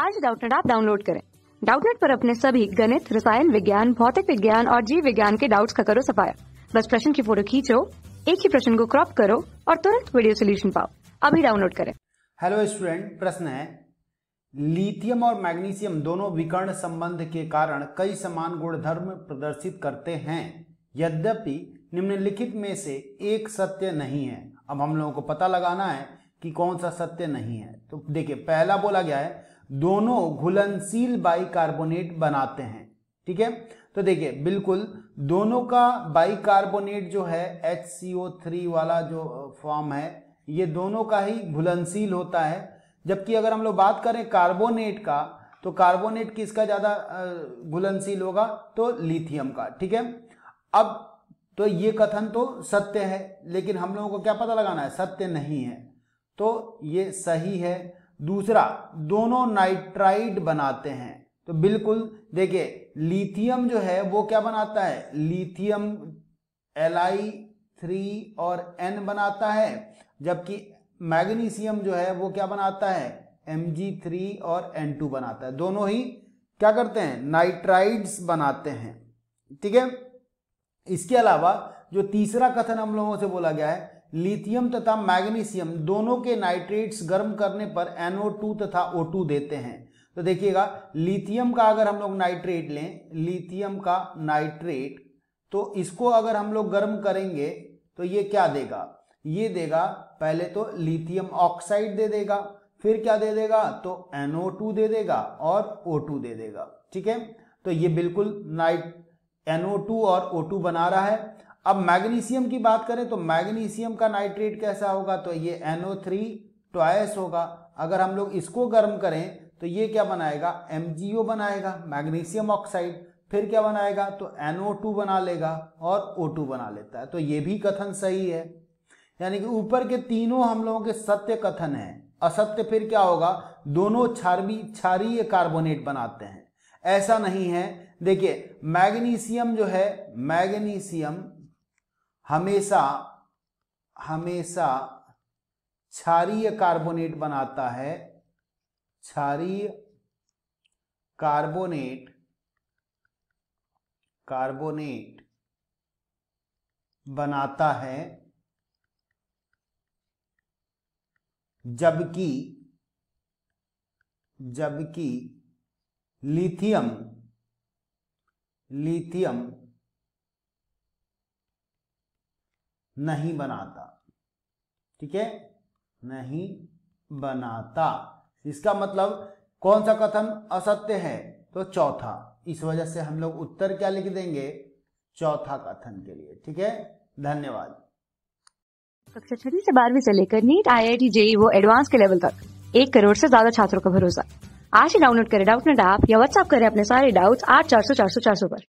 आज डाउटनेट आप डाउनलोड करें डाउटनेट पर अपने सभी गणित रसायन विज्ञान भौतिक विज्ञान और जीव विज्ञान के डाउट्स का करो सफाया बस प्रश्न की फोटो खींचो एक ही प्रश्न को क्रॉप करो और तुरंत वीडियो सोल्यूशन पाओ अभी डाउनलोड करें हेलो स्टूडेंट प्रश्न है लिथियम और मैग्नीशियम दोनों विकर्ण संबंध के कारण कई समान गुणधर्म प्रदर्शित करते हैं यद्यपि निम्नलिखित में से एक सत्य नहीं है अब हम लोगों को पता लगाना है कि कौन सा सत्य नहीं है तो देखिए पहला बोला गया है दोनों घुलनशील बाइकार्बोनेट बनाते हैं ठीक है तो देखिए बिल्कुल दोनों का बाइकार्बोनेट जो है HCO3 वाला जो फॉर्म है ये दोनों का ही घुलनशील होता है जबकि अगर हम लोग बात करें कार्बोनेट का तो कार्बोनेट किसका ज़्यादा घुलनशील होगा तो लिथियम का ठीक है अब तो ये कथन तो सत्य है लेकिन हम लोगों को क्या पता लगाना है सत्य नहीं है तो ये सही है दूसरा दोनों नाइट्राइड बनाते हैं तो बिल्कुल देखिए लिथियम जो है वो क्या बनाता है लिथियम एल आई थ्री और एन बनाता है जबकि मैग्नीशियम जो है वो क्या बनाता है एम जी थ्री और एन टू बनाता है दोनों ही क्या करते हैं नाइट्राइड्स बनाते हैं ठीक है इसके अलावा जो तीसरा कथन हम लोगों से बोला गया है लिथियम तथा मैग्नीशियम दोनों के नाइट्रेट्स गर्म करने पर NO2 तथा O2 देते हैं तो देखिएगा लिथियम का अगर हम लोग नाइट्रेट लें लिथियम का नाइट्रेट तो इसको अगर हम लोग गर्म करेंगे तो ये क्या देगा ये देगा पहले तो लिथियम ऑक्साइड दे देगा फिर क्या दे देगा तो NO2 दे देगा और O2 दे देगा ठीक है तो ये बिल्कुल नाइट NO2 और O2 बना रहा है अब मैग्नीशियम की बात करें तो मैग्नीशियम का नाइट्रेट कैसा होगा तो ये NO3 ट्वाइस होगा अगर हम लोग इसको गर्म करें तो ये क्या बनाएगा MgO बनाएगा मैग्नीशियम ऑक्साइड फिर क्या बनाएगा तो NO2 बना लेगा और O2 बना लेता है तो ये भी कथन सही है यानी कि ऊपर के तीनों हम लोगों के सत्य कथन है असत्य फिर क्या होगा दोनों क्षारवी क्षारीय कार्बोनेट बनाते हैं ऐसा नहीं है देखिए मैग्नीशियम जो है मैग्नीशियम हमेशा हमेशा क्षारीय कार्बोनेट बनाता है क्षारीय कार्बोनेट कार्बोनेट बनाता है जबकि जबकि लिथियम लिथियम नहीं बनाता ठीक है नहीं बनाता इसका मतलब कौन सा कथन असत्य है तो चौथा इस वजह से हम लोग उत्तर क्या लिख देंगे चौथा कथन के लिए ठीक है धन्यवाद कक्षा छठी से बारहवीं से लेकर NEET I I T JEE वो एडवांस के लेवल तक एक करोड़ से ज्यादा छात्रों का भरोसा आज ही डाउनलोड करें डाउट नेट ऐप या व्हाट्सएप करें अपने सारे डाउट्स आठ चार सौ चार सौ चार सौ पर